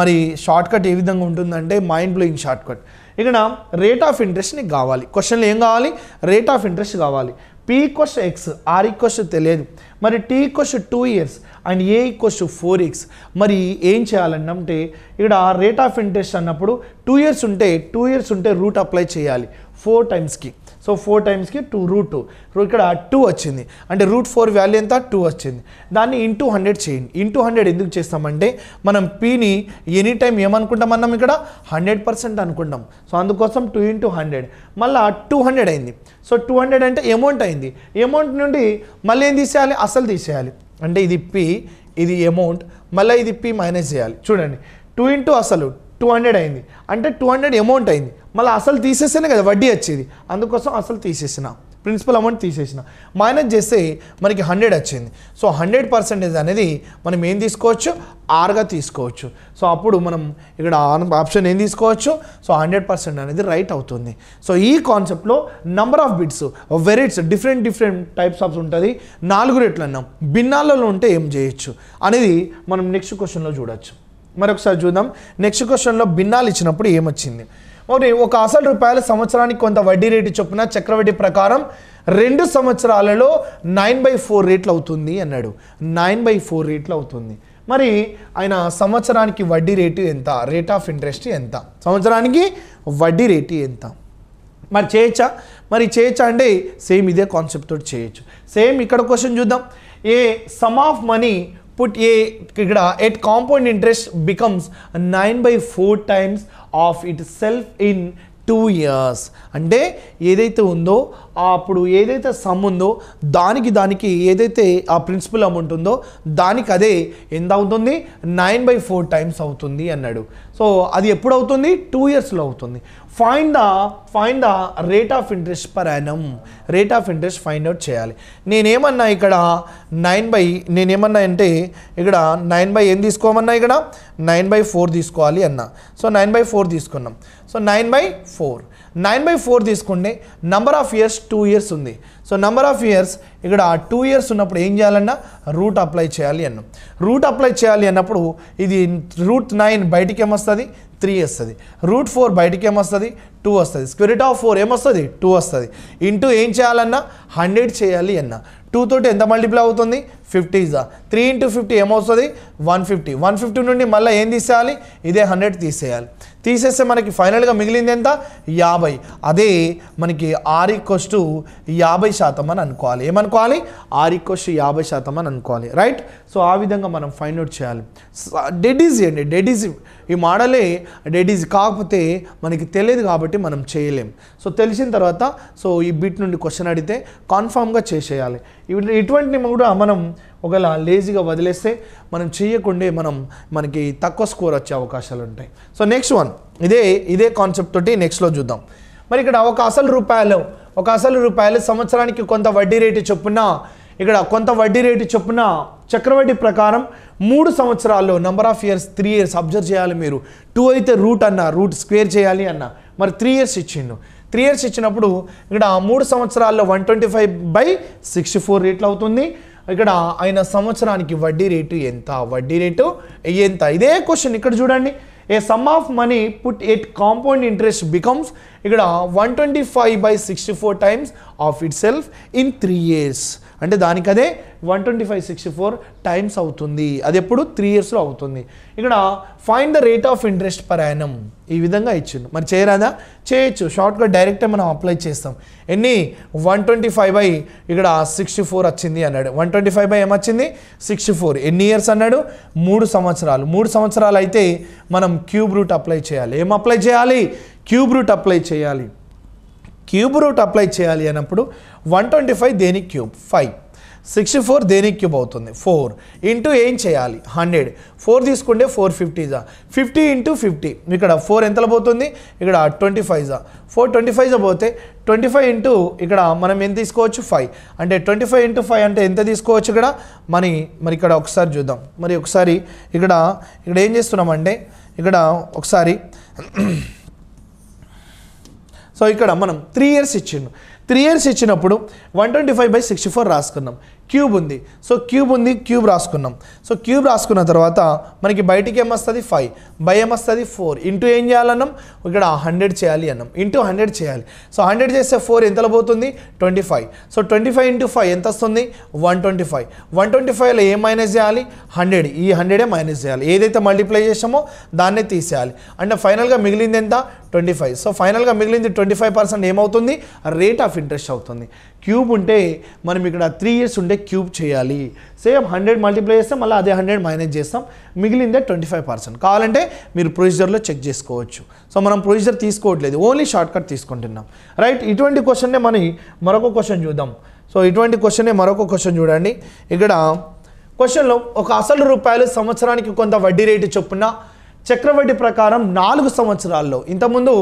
మరి షార్ట్కట్ ఏ విధంగా ఉంటుందంటే మైండ్ బ్లోయింగ్ షార్ట్కట్ ఇక్కడ రేట్ ఆఫ్ ఇంట్రెస్ట్ నీకు కావాలి క్వశ్చన్లు ఏం కావాలి రేట్ ఆఫ్ ఇంట్రెస్ట్ కావాలి P equals x R equals తెలియదు మరి T equals two years and A equals four years మరి ఏం చేయాలంటే ఇక్కడ రేట్ ఆఫ్ ఇంట్రెస్ట్ అన్నప్పుడు టూ ఇయర్స్ ఉంటే టూ ఇయర్స్ ఉంటే రూట్ అప్లై చేయాలి ఫోర్ టైమ్స్కి సో ఫోర్ టైమ్స్కి టూ రూట్ టూ ఇక్కడ టూ వచ్చింది అంటే రూట్ ఫోర్ వాల్యూ ఎంత టూ వచ్చింది దాన్ని ఇంటూ హండ్రెడ్ చేయండి ఇంటూ హండ్రెడ్ ఎందుకు చేస్తామంటే మనం పీని ఎనీ టైం ఏమనుకుంటాం మనం ఇక్కడ హండ్రెడ్ పర్సెంట్ అనుకుంటాం సో అందుకోసం టూ ఇంటూ హండ్రెడ్ మళ్ళీ టూ హండ్రెడ్ అయింది సో టూ హండ్రెడ్ అంటే అమౌంట్ అయింది అమౌంట్ నుండి మళ్ళీ ఏం తీసేయాలి అసలు తీసేయాలి అంటే ఇది పి ఇది అమౌంట్ మళ్ళీ ఇది పి మైనస్ చేయాలి చూడండి టూ ఇంటూ అసలు టూ హండ్రెడ్ అయింది అంటే టూ హండ్రెడ్ అమౌంట్ అయింది మళ్ళీ అసలు తీసేస్తేనే కదా వడ్డీ వచ్చేది అందుకోసం అసలు తీసేసిన ప్రిన్సిపల్ అమౌంట్ తీసేసిన మైనస్ చేస్తే మనకి హండ్రెడ్ వచ్చింది సో హండ్రెడ్ పర్సెంటేజ్ అనేది మనం ఏం తీసుకోవచ్చు ఆర్గా తీసుకోవచ్చు సో అప్పుడు మనం ఇక్కడ ఆప్షన్ ఏం తీసుకోవచ్చు సో హండ్రెడ్ పర్సెంట్ అనేది రైట్ అవుతుంది సో ఈ కాన్సెప్ట్లో number of bits varieties different different types of ఉంటుంది నాలుగు రేట్లు అన్నాం భిన్నాలలో ఉంటే ఏం చేయొచ్చు అనేది మనం నెక్స్ట్ క్వశ్చన్లో చూడొచ్చు మరొకసారి చూద్దాం నెక్స్ట్ క్వశ్చన్లో భిన్నాలు ఇచ్చినప్పుడు ఏమొచ్చింది ఒకటి ఒక అసలు రూపాయలు సంవత్సరానికి కొంత వడ్డీ రేటు చొప్పున చక్రవడ్డీ ప్రకారం రెండు సంవత్సరాలలో నైన్ బై ఫోర్ రేట్లు అవుతుంది అన్నాడు నైన్ బై ఫోర్ రేట్లు అవుతుంది మరి ఆయన సంవత్సరానికి వడ్డీ రేటు ఎంత రేట్ ఆఫ్ ఇంట్రెస్ట్ ఎంత సంవత్సరానికి వడ్డీ రేటు ఎంత మరి చేయొచ్చా మరి చేయొచ్చా అంటే సేమ్ ఇదే కాన్సెప్ట్ తోటి చేయొచ్చు సేమ్ ఇక్కడ క్వశ్చన్ చూద్దాం a sum of money put a at compound interest becomes 9 by 4 times of itself in two years అంటే ఏదైతే ఉందో అప్పుడు ఏదైతే సమ్ ఉందో దానికి దానికి ఏదైతే ఆ ప్రిన్సిపల్ అమౌంట్ ఉందో దానికి అదే ఎంత అవుతుంది నైన్ బై ఫోర్ టైమ్స్ అవుతుంది అన్నాడు సో అది ఎప్పుడు అవుతుంది టూ ఇయర్స్లో అవుతుంది find the find the rate of interest per annum rate of interest find out చేయాలి నేనేమన్నా ఇక్కడ నైన్ బై నేనేమన్నా అంటే ఇక్కడ నైన్ బై ఏం తీసుకోమన్నా ఇక్కడ నైన్ బై ఫోర్ తీసుకోవాలి అన్న సో నైన్ బై ఫోర్ తీసుకున్నాం so nine by four nine by four తీసుకుంటే number of years two years ఉంది సో నంబర్ ఆఫ్ ఇయర్స్ ఇక్కడ ఆ టూ ఇయర్స్ ఉన్నప్పుడు ఏం చేయాలన్నా రూట్ అప్లై చేయాలి అన్న రూట్ అప్లై చేయాలి అన్నప్పుడు ఇది రూట్ నైన్ బయటికి ఏమొస్తుంది త్రీ వస్తుంది రూట్ ఫోర్ బయటికి ఏమొస్తుంది టూ వస్తుంది స్క్విరిట్ ఆఫ్ ఫోర్ ఏమొస్తుంది టూ వస్తుంది ఇంటూ ఏం చేయాలన్నా హండ్రెడ్ చేయాలి అన్న టూ తోటి ఎంత మల్టిప్లై అవుతుంది fifty is the three into fifty ఏమవుతుంది వన్ ఫిఫ్టీ వన్ ఫిఫ్టీ నుండి మళ్ళీ ఏం తీసేయాలి ఇదే హండ్రెడ్ తీసేయాలి తీసేస్తే మనకి ఫైనల్గా మిగిలింది ఎంత యాభై అదే మనకి ఆరికోస్ట్ యాభై శాతం అని అనుకోవాలి ఏమనుకోవాలి ఆరికోస్ట్ యాభై శాతం అని అనుకోవాలి రైట్ సో ఆ విధంగా మనం ఫైండ్ అవుట్ చేయాలి డెడిజీ అండి డెడిజీ ఈ మోడలే డెడిజీ కాకపోతే మనకి తెలియదు కాబట్టి మనం చేయలేం సో తెలిసిన తర్వాత సో ఈ బిట్ నుండి క్వశ్చన్ అడిగితే కన్ఫామ్గా చేసేయాలి ఇటువంటి కూడా మనం ఒకవేళ లేజీగా వదిలేస్తే మనం చేయకుండా మనం మనకి తక్కువ స్కోర్ వచ్చే అవకాశాలు ఉంటాయి సో నెక్స్ట్ వన్ ఇదే ఇదే కాన్సెప్ట్ తోటి నెక్స్ట్లో చూద్దాం మరి ఇక్కడ ఒక అసలు రూపాయలు ఒక అసలు రూపాయలు సంవత్సరానికి కొంత వడ్డీ రేటు చొప్పున ఇక్కడ కొంత వడ్డీ రేటు చొప్పున చక్రవడ్డీ ప్రకారం మూడు సంవత్సరాల్లో number of years three years observe చేయాలి మీరు టూ అయితే రూట్ అన్న రూట్ స్క్వేర్ చేయాలి అన్న మరి త్రీ ఇయర్స్ ఇచ్చిండు త్రీ ఇయర్స్ ఇచ్చినప్పుడు ఇక్కడ మూడు సంవత్సరాల్లో one twenty five by sixty four రేట్లు అవుతుంది ఇక్కడ ఆయన సంవత్సరానికి వడ్డీ రేటు ఎంత వడ్డీ రేటు ఎంత ఇదే క్వశ్చన్ ఇక్కడ చూడండి a sum of money put at compound interest becomes ఇక్కడ one twenty five by sixty four times of itself in three years అంటే దానికి అదే one twenty five sixty four times అవుతుంది అది ఎప్పుడు త్రీ ఇయర్స్లో అవుతుంది ఇక్కడ find the rate of interest per annum ఈ విధంగా ఇచ్చిండు మరి చేయరాదా చేయొచ్చు షార్ట్గా డైరెక్ట్గా మనం అప్లై చేస్తాం ఎన్ని వన్ ట్వంటీ ఫైవ్ బై ఇక్కడ సిక్స్టీ ఫోర్ వచ్చింది అన్నాడు వన్ ట్వంటీ ఫైవ్ బై ఏమొచ్చింది సిక్స్టీ ఫోర్ ఎన్ని ఇయర్స్ అన్నాడు మూడు సంవత్సరాలు మూడు సంవత్సరాలు అయితే మనం క్యూబ్ రూట్ అప్లై చేయాలి ఏం అప్లై చేయాలి క్యూబ్ రూట్ అప్లై చేయాలి క్యూబ్ రూట్ అప్లై చేయాలి అన్నప్పుడు వన్ ట్వంటీ ఫైవ్ దేనికి క్యూబ్ ఫైవ్ సిక్స్టీ ఫోర్ దేనికి క్యూబ్ అవుతుంది ఫోర్ ఇంటూ ఏం చేయాలి హండ్రెడ్ ఫోర్ తీసుకుంటే ఫోర్ ఫిఫ్టీజా ఫిఫ్టీ ఇంటూ ఫిఫ్టీ ఇక్కడ ఫోర్ ఎంతలో పోతుంది ఇక్కడ ట్వంటీ ఫైవ్జా ఫోర్ ట్వంటీ ఫైవ్జా పోతే ట్వంటీ ఫైవ్ ఇంటూ ఇక్కడ మనం ఎంత తీసుకోవచ్చు ఫైవ్ అంటే ట్వంటీ ఫైవ్ ఇంటూ ఫైవ్ అంటే ఎంత తీసుకోవచ్చు ఇక్కడ మనీ మరి ఇక్కడ ఒకసారి చూద్దాం మరి ఒకసారి ఇక్కడ ఇక్కడ ఏం చేస్తున్నామంటే ఇక్కడ ఒకసారి సో ఇక్కడ మనం త్రీ ఇయర్స్ ఇచ్చిండు త్రీ ఇయర్స్ ఇచ్చినప్పుడు one twenty five by sixty four రాసుకున్నాం క్యూబ్ ఉంది సో క్యూబ్ ఉంది క్యూబ్ రాసుకున్నాం సో క్యూబ్ రాసుకున్న తర్వాత మనకి బయటికి ఏమొస్తుంది ఫైవ్ బై ఏమొస్తుంది ఫోర్ ఇంటూ ఏం చేయాలన్నాం ఇక్కడ హండ్రెడ్ చేయాలి అన్నాం ఇంటూ హండ్రెడ్ చేయాలి సో హండ్రెడ్ చేస్తే ఫోర్ ఎంతలో పోతుంది twenty five so twenty five into five ఎంత వస్తుంది one twenty five one twenty ఫైవ్లో ఏ మైనస్ చేయాలి హండ్రెడ్ ఈ హండ్రెడే మైనస్ చేయాలి ఏదైతే మల్టిప్లై చేసామో దాన్నే తీసేయాలి అంటే ఫైనల్గా మిగిలింది ఎంత ట్వంటీ ఫైవ్ సో ఫైనల్గా మిగిలింది ట్వంటీ ఫైవ్ పర్సెంట్ ఏమవుతుంది రేట్ ఆఫ్ ఇంట్రెస్ట్ అవుతుంది క్యూబ్ ఉంటే మనం ఇక్కడ త్రీ ఇయర్స్ ఉంటే క్యూబ్ చేయాలి సేమ్ హండ్రెడ్ మల్టిప్లై చేస్తాం మళ్ళీ అదే హండ్రెడ్ మైనస్ చేస్తాం మిగిలిందే ట్వంటీ ఫైవ్ పర్సెంట్ కావాలంటే మీరు ప్రొసీజర్లో చెక్ చేసుకోవచ్చు సో మనం ప్రొసీజర్ తీసుకోవట్లేదు ఓన్లీ షార్ట్ కట్ తీసుకుంటున్నాం రైట్ ఇటువంటి క్వశ్చన్నే మనం మరొక క్వశ్చన్ చూద్దాం సో ఇటువంటి క్వశ్చనే మరొక క్వశ్చన్ చూడండి ఇక్కడ క్వశ్చన్లో ఒక అసలు రూపాయలు సంవత్సరానికి కొంత వడ్డీ రేటు చొప్పున చక్రవడ్డీ ప్రకారం నాలుగు సంవత్సరాల్లో ఇంతకుముందు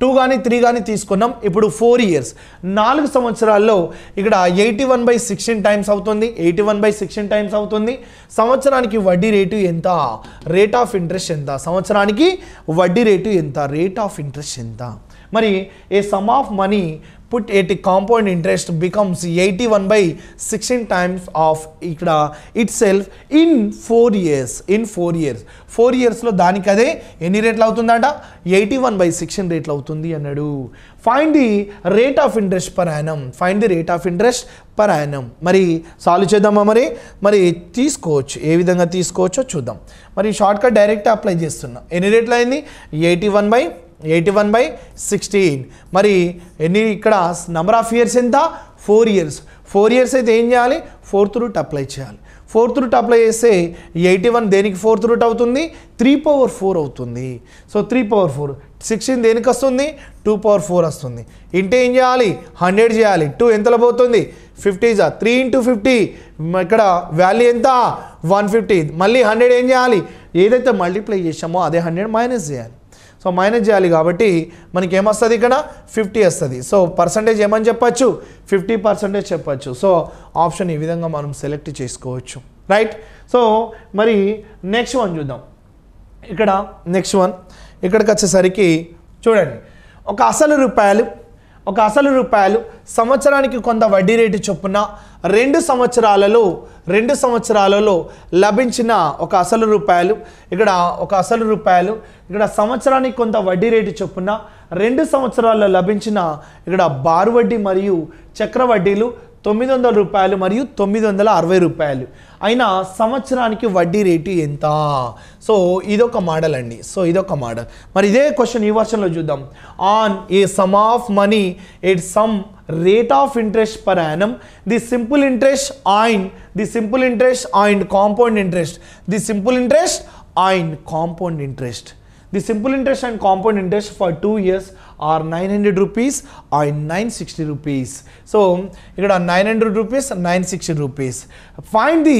టూ కానీ త్రీ కానీ తీసుకున్నాం ఇప్పుడు ఫోర్ ఇయర్స్ నాలుగు సంవత్సరాల్లో ఇక్కడ eighty one by sixteen times అవుతుంది eighty one by sixteen times అవుతుంది సంవత్సరానికి వడ్డీ రేటు ఎంత రేట్ ఆఫ్ ఇంట్రెస్ట్ ఎంత సంవత్సరానికి వడ్డీ రేటు ఎంత రేట్ ఆఫ్ ఇంట్రెస్ట్ ఎంత మరి a sum of money put at compound interest becomes eighty one by sixteen times of ఇక్కడ itself in four years in four years four ఇయర్స్లో దానికి అదే ఎన్ని రేట్లు అవుతుందట ఎయిటీ వన్ బై సిక్స్టీన్ రేట్లు అవుతుంది అన్నాడు find the rate of interest per annum find the rate of interest per annum మరి సాల్వ్ చేద్దామా మరి మరి తీసుకోవచ్చు ఏ విధంగా తీసుకోవచ్చో చూద్దాం మరి షార్ట్కట్ డైరెక్ట్ అప్లై చేస్తున్నాం ఎన్ని రేట్లు అయింది eighty one by eighty one by sixteen మరి ఎన్ని ఇక్కడ నెంబర్ ఆఫ్ ఇయర్స్ ఎంత ఫోర్ ఇయర్స్ ఫోర్ ఇయర్స్ అయితే ఏం చేయాలి ఫోర్త్ రూట్ అప్లై చేయాలి ఫోర్త్ రూట్ అప్లై చేస్తే ఎయిటీ వన్ దేనికి ఫోర్త్ రూట్ అవుతుంది త్రీ పవర్ ఫోర్ అవుతుంది so three power four sixteen దేనికి వస్తుంది టూ పవర్ ఫోర్ వస్తుంది ఇంటే ఏం చేయాలి హండ్రెడ్ చేయాలి టూ ఎంతలో పోతుంది ఫిఫ్టీజా త్రీ ఇంటూ ఫిఫ్టీ ఇక్కడ వాల్యూ ఎంత వన్ ఫిఫ్టీ మళ్ళీ హండ్రెడ్ ఏం చేయాలి ఏదైతే మల్టిప్లై చేసామో అదే హండ్రెడ్ మైనస్ చేయాలి సో మైనస్ చేయాలి కాబట్టి మనకి ఏమొస్తుంది ఇక్కడ ఫిఫ్టీ వస్తుంది సో పర్సంటేజ్ ఏమని చెప్పచ్చు ఫిఫ్టీ పర్సంటేజ్ చెప్పచ్చు సో ఆప్షన్ ఈ విధంగా మనం సెలెక్ట్ చేసుకోవచ్చు రైట్ సో మరి నెక్స్ట్ వన్ చూద్దాం ఇక్కడ నెక్స్ట్ వన్ ఇక్కడికి వచ్చేసరికి చూడండి ఒక అసలు రూపాయలు ఒక అసలు రూపాయలు సంవత్సరానికి కొంత వడ్డీ రేటు చొప్పున రెండు సంవత్సరాలలో రెండు సంవత్సరాలలో లభించిన ఒక అసలు రూపాయలు ఇక్కడ ఒక అసలు రూపాయలు ఇక్కడ సంవత్సరానికి కొంత వడ్డీ రేటు చొప్పున రెండు సంవత్సరాల్లో లభించిన ఇక్కడ బారు వడ్డీ మరియు చక్రవడ్డీలు తొమ్మిది వందల రూపాయలు మరియు తొమ్మిది వందల అరవై రూపాయలు అయినా సంవత్సరానికి వడ్డీ రేటు ఎంత సో ఇదొక మోడల్ అండి సో ఇదొక మోడల్ మరి ఇదే క్వశ్చన్ ఈ వర్షంలో చూద్దాం on a sum of money at some rate of interest per annum the simple interest and the simple interest and compound interest the simple interest and compound interest simple interest and compound interest for two years are nine hundred rupees or nine sixty rupees so ఇక్కడ nine hundred rupees nine sixty rupees find the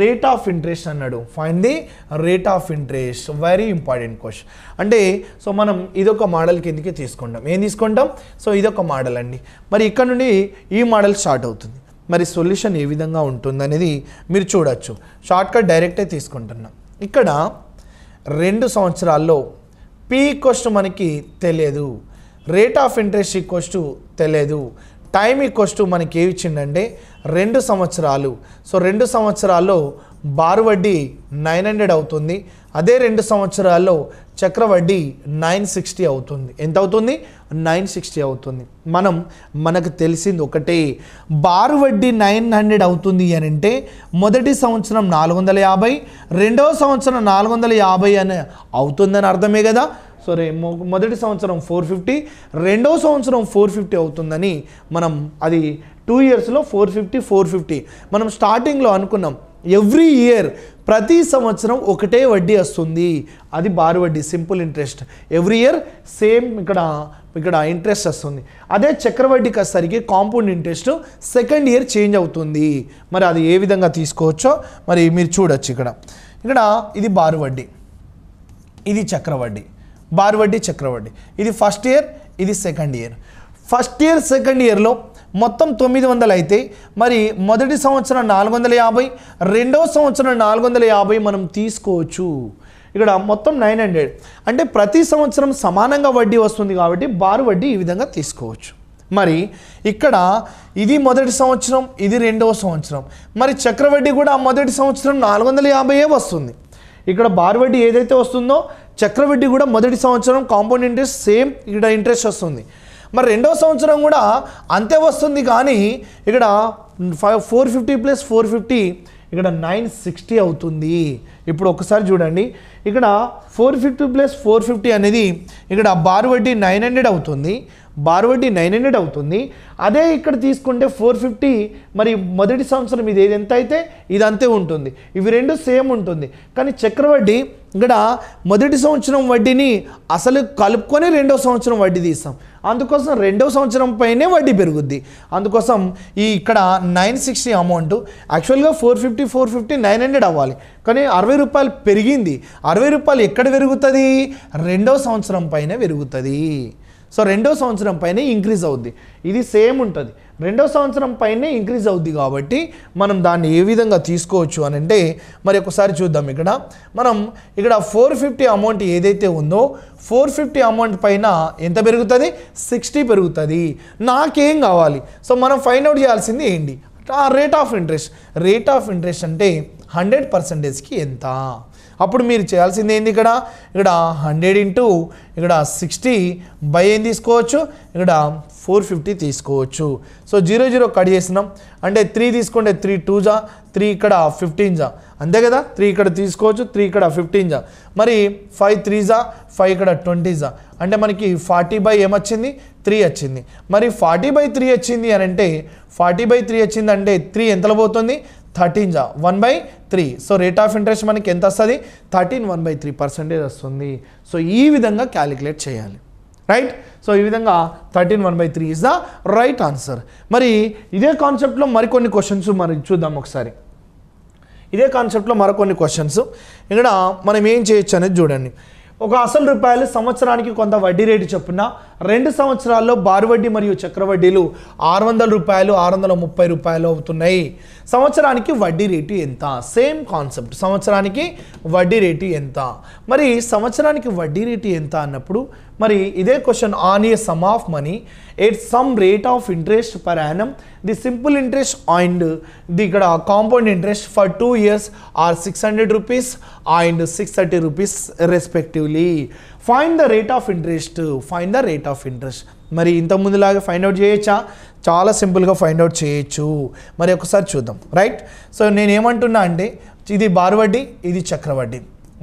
rate of interest అన్నాడు find the rate of interest very important question అంటే so మనం ఇదొక model కిందకి తీసుకుంటాం ఏం తీసుకుంటాం so ఇదొక మోడల్ అండి మరి ఇక్కడ నుండి ఈ మోడల్ స్టార్ట్ అవుతుంది మరి సొల్యూషన్ ఏ విధంగా ఉంటుంది అనేది మీరు చూడొచ్చు షార్ట్కట్ డైరెక్టే తీసుకుంటున్నాం ఇక్కడ రెండు సంవత్సరాల్లో పీ కోస్ట్ మనకి తెలియదు రేట్ ఆఫ్ ఇంట్రెస్ట్ కోస్ట్ తెలియదు టైం కోస్ట్ మనకి ఏమి ఇచ్చిందంటే రెండు సంవత్సరాలు సో రెండు సంవత్సరాల్లో బారు వడ్డీ నైన్ హండ్రెడ్ అవుతుంది అదే రెండు సంవత్సరాల్లో చక్రవడ్డీ నైన్ సిక్స్టీ అవుతుంది ఎంత అవుతుంది నైన్ సిక్స్టీ అవుతుంది మనం మనకు తెలిసింది ఒకటే బారు వడ్డీ నైన్ హండ్రెడ్ అవుతుంది అని అంటే మొదటి సంవత్సరం నాలుగు వందల యాభై రెండవ సంవత్సరం నాలుగు వందల యాభై అని అవుతుందని అర్థమే కదా సరే మొదటి సంవత్సరం ఫోర్ ఫిఫ్టీ రెండవ సంవత్సరం ఫోర్ ఫిఫ్టీ అవుతుందని మనం అది టూ ఇయర్స్లో ఫోర్ ఫిఫ్టీ ఫోర్ ఫిఫ్టీ మనం స్టార్టింగ్లో అనుకున్నాం ఎవ్రీ ఇయర్ ప్రతి సంవత్సరం ఒకటే వడ్డీ వస్తుంది అది బారు వడ్డీ simple interest every year same ఇక్కడ ఇక్కడ ఇంట్రెస్ట్ వస్తుంది అదే చక్రవడ్డీకి వచ్చేసరికి compound interest second year change అవుతుంది మరి అది ఏ విధంగా తీసుకోవచ్చో మరి మీరు చూడొచ్చు ఇక్కడ ఇక్కడ ఇది బారు వడ్డీ ఇది చక్రవడ్డీ బారు వడ్డీ చక్రవడ్డీ ఇది ఫస్ట్ ఇయర్ ఇది second year first year second ఇయర్లో మొత్తం తొమ్మిది వందలు అయితే మరి మొదటి సంవత్సరం నాలుగు వందల యాభై రెండవ సంవత్సరం నాలుగు వందల యాభై మనం తీసుకోవచ్చు ఇక్కడ మొత్తం నైన్ హండ్రెడ్ అంటే ప్రతి సంవత్సరం సమానంగా వడ్డీ వస్తుంది కాబట్టి బారు వడ్డీ ఈ విధంగా తీసుకోవచ్చు మరి ఇక్కడ ఇది మొదటి సంవత్సరం ఇది రెండవ సంవత్సరం మరి చక్రవడ్డీ కూడా మొదటి సంవత్సరం నాలుగు వందల యాభైయే వస్తుంది ఇక్కడ బారు వడ్డీ ఏదైతే వస్తుందో చక్రవడ్డీ కూడా మొదటి సంవత్సరం కాంపౌండ్ ఇంట్రెస్ట్ సేమ్ ఇక్కడ ఇంట్రెస్ట్ వస్తుంది మరి రెండవ సంవత్సరం కూడా అంతే వస్తుంది కానీ ఇక్కడ five four fifty plus four fifty ఇక్కడ నైన్ సిక్స్టీ అవుతుంది ఇప్పుడు ఒకసారి చూడండి ఇక్కడ four fifty plus four fifty అనేది ఇక్కడ బార్ వడ్డీ నైన్ హండ్రెడ్ అవుతుంది బార్వడ్డీ నైన్ హండ్రెడ్ అవుతుంది అదే ఇక్కడ తీసుకుంటే ఫోర్ ఫిఫ్టీ మరి మొదటి సంవత్సరం ఇది ఎంత అయితే ఇది అంతే ఉంటుంది ఇవి రెండు సేమ్ ఉంటుంది కానీ చక్రవడ్డీ ఇక్కడ మొదటి సంవత్సరం వడ్డీని అసలు కలుపుకొని రెండవ సంవత్సరం వడ్డీ తీస్తాం అందుకోసం రెండవ సంవత్సరం పైనే వడ్డీ పెరుగుద్ది అందుకోసం ఈ ఇక్కడ నైన్ సిక్స్టీ అమౌంట్ యాక్చువల్గా four fifty four fifty nine hundred అవ్వాలి కానీ అరవై రూపాయలు పెరిగింది అరవై రూపాయలు ఎక్కడ పెరుగుతుంది రెండవ సంవత్సరం పైన పెరుగుతుంది సో రెండో సంవత్సరం పైనే ఇంక్రీజ్ అవుద్ది ఇది సేమ్ ఉంటుంది రెండో సంవత్సరం పైనే ఇంక్రీజ్ అవుద్ది కాబట్టి మనం దాన్ని ఏ విధంగా తీసుకోవచ్చు అని అంటే మరి ఒకసారి చూద్దాం ఇక్కడ మనం ఇక్కడ ఫోర్ ఫిఫ్టీ అమౌంట్ ఏదైతే ఉందో ఫోర్ ఫిఫ్టీ అమౌంట్ పైన ఎంత పెరుగుతుంది సిక్స్టీ పెరుగుతుంది నాకేం కావాలి సో మనం ఫైండ్ అవుట్ చేయాల్సింది ఏంటి rate of interest rate of interest అంటే హండ్రెడ్ పర్సెంటేజ్కి ఎంత అప్పుడు మీరు చేయాల్సింది ఏంది ఇక్కడ ఇక్కడ హండ్రెడ్ ఇంటూ ఇక్కడ సిక్స్టీ బై ఏం తీసుకోవచ్చు ఇక్కడ ఫోర్ ఫిఫ్టీ తీసుకోవచ్చు సో జీరో జీరో కట్ చేసినాం అంటే త్రీ తీసుకుంటే త్రీ టూ జా త్రీ ఇక్కడ ఫిఫ్టీన్ జా అంతే కదా త్రీ ఇక్కడ తీసుకోవచ్చు త్రీ ఇక్కడ ఫిఫ్టీన్ జా మరి ఫైవ్ త్రీ జా ఫైవ్ ఇక్కడ ట్వంటీ జా అంటే మనకి ఫార్టీ బై ఏమొచ్చింది త్రీ వచ్చింది మరి ఫార్టీ బై త్రీ వచ్చింది అని అంటే ఫార్టీ బై త్రీ వచ్చింది అంటే త్రీ ఎంతలో పోతుంది థర్టీన్ జా one by three so rate of interest మనకి ఎంత వస్తుంది thirteen one by three percentage వస్తుంది సో ఈ విధంగా క్యాలిక్యులేట్ చేయాలి రైట్ సో ఈ విధంగా thirteen one by three is the right answer మరి ఇదే కాన్సెప్ట్లో మరికొన్ని క్వశ్చన్స్ మరి చూద్దాం ఒకసారి ఇదే కాన్సెప్ట్లో మరికొన్ని క్వశ్చన్స్ ఇక్కడ మనం ఏం చేయొచ్చు అనేది చూడండి ఒక అసలు రూపాయలు సంవత్సరానికి కొంత వడ్డీ రేటు చొప్పున రెండు సంవత్సరాల్లో బారు వడ్డీ మరియు చక్రవడ్డీలు ఆరు వందల రూపాయలు ఆరు వందల ముప్పై రూపాయలు అవుతున్నాయి సంవత్సరానికి వడ్డీ రేటు ఎంత సేమ్ కాన్సెప్ట్ సంవత్సరానికి వడ్డీ రేటు ఎంత మరి సంవత్సరానికి వడ్డీ రేటు ఎంత అన్నప్పుడు మరి ఇదే question on a sum of money its some rate of interest per annum the simple interest and the ఇక్కడ compound interest for two years are six hundred rupees and six thirty rupees respectively find the rate of interest find the rate of interest మరి ఇంతకుముందులాగా out చేయొచ్చా చాలా సింపుల్గా out చేయొచ్చు మరి ఒకసారి చూద్దాం రైట్ సో నేనేమంటున్నా అంటే ఇది బార్వడ్డీ ఇది చక్రవడ్డీ